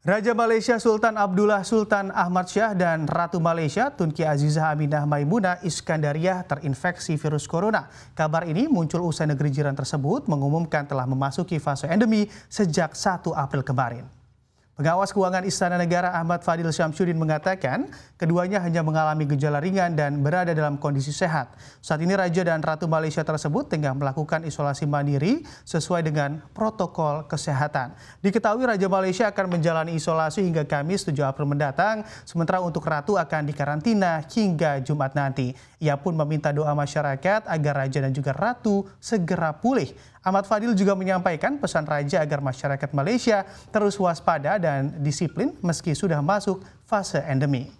Raja Malaysia Sultan Abdullah Sultan Ahmad Syah dan Ratu Malaysia Tunki Azizah Aminah Maimunah Iskandariah terinfeksi virus corona. Kabar ini muncul usai negeri jiran tersebut mengumumkan telah memasuki fase endemi sejak 1 April kemarin. Pengawas Keuangan Istana Negara Ahmad Fadil Syamsuddin mengatakan keduanya hanya mengalami gejala ringan dan berada dalam kondisi sehat. Saat ini Raja dan Ratu Malaysia tersebut tengah melakukan isolasi mandiri sesuai dengan protokol kesehatan. Diketahui Raja Malaysia akan menjalani isolasi hingga Kamis 7 April mendatang, sementara untuk Ratu akan dikarantina hingga Jumat nanti. Ia pun meminta doa masyarakat agar Raja dan juga Ratu segera pulih. Ahmad Fadil juga menyampaikan pesan Raja agar masyarakat Malaysia terus waspada dan dan disiplin meski sudah masuk fase endemi.